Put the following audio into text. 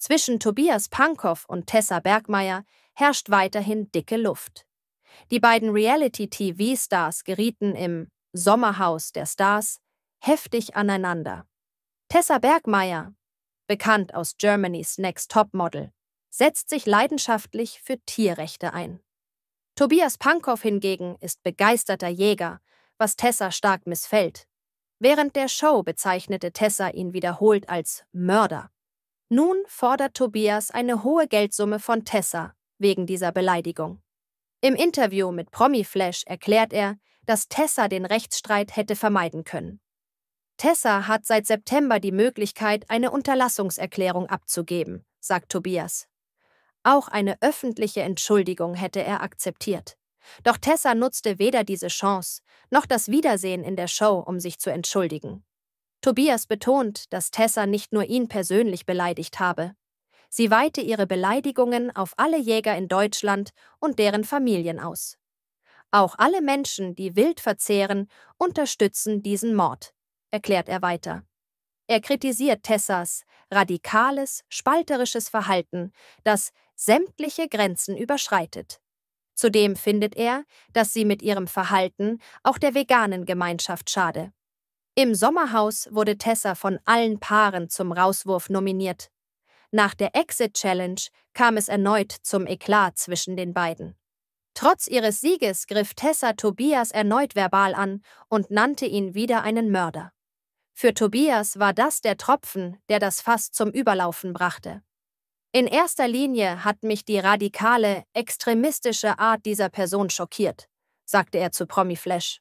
Zwischen Tobias Pankow und Tessa Bergmeier herrscht weiterhin dicke Luft. Die beiden Reality-TV-Stars gerieten im Sommerhaus der Stars heftig aneinander. Tessa Bergmeier, bekannt aus Germany's Next Topmodel, setzt sich leidenschaftlich für Tierrechte ein. Tobias Pankow hingegen ist begeisterter Jäger, was Tessa stark missfällt. Während der Show bezeichnete Tessa ihn wiederholt als Mörder. Nun fordert Tobias eine hohe Geldsumme von Tessa wegen dieser Beleidigung. Im Interview mit Promi Flash erklärt er, dass Tessa den Rechtsstreit hätte vermeiden können. Tessa hat seit September die Möglichkeit, eine Unterlassungserklärung abzugeben, sagt Tobias. Auch eine öffentliche Entschuldigung hätte er akzeptiert. Doch Tessa nutzte weder diese Chance noch das Wiedersehen in der Show, um sich zu entschuldigen. Tobias betont, dass Tessa nicht nur ihn persönlich beleidigt habe. Sie weite ihre Beleidigungen auf alle Jäger in Deutschland und deren Familien aus. Auch alle Menschen, die Wild verzehren, unterstützen diesen Mord, erklärt er weiter. Er kritisiert Tessas radikales, spalterisches Verhalten, das sämtliche Grenzen überschreitet. Zudem findet er, dass sie mit ihrem Verhalten auch der veganen Gemeinschaft schade. Im Sommerhaus wurde Tessa von allen Paaren zum Rauswurf nominiert. Nach der Exit Challenge kam es erneut zum Eklat zwischen den beiden. Trotz ihres Sieges griff Tessa Tobias erneut verbal an und nannte ihn wieder einen Mörder. Für Tobias war das der Tropfen, der das Fass zum Überlaufen brachte. In erster Linie hat mich die radikale, extremistische Art dieser Person schockiert, sagte er zu Promi Promiflash.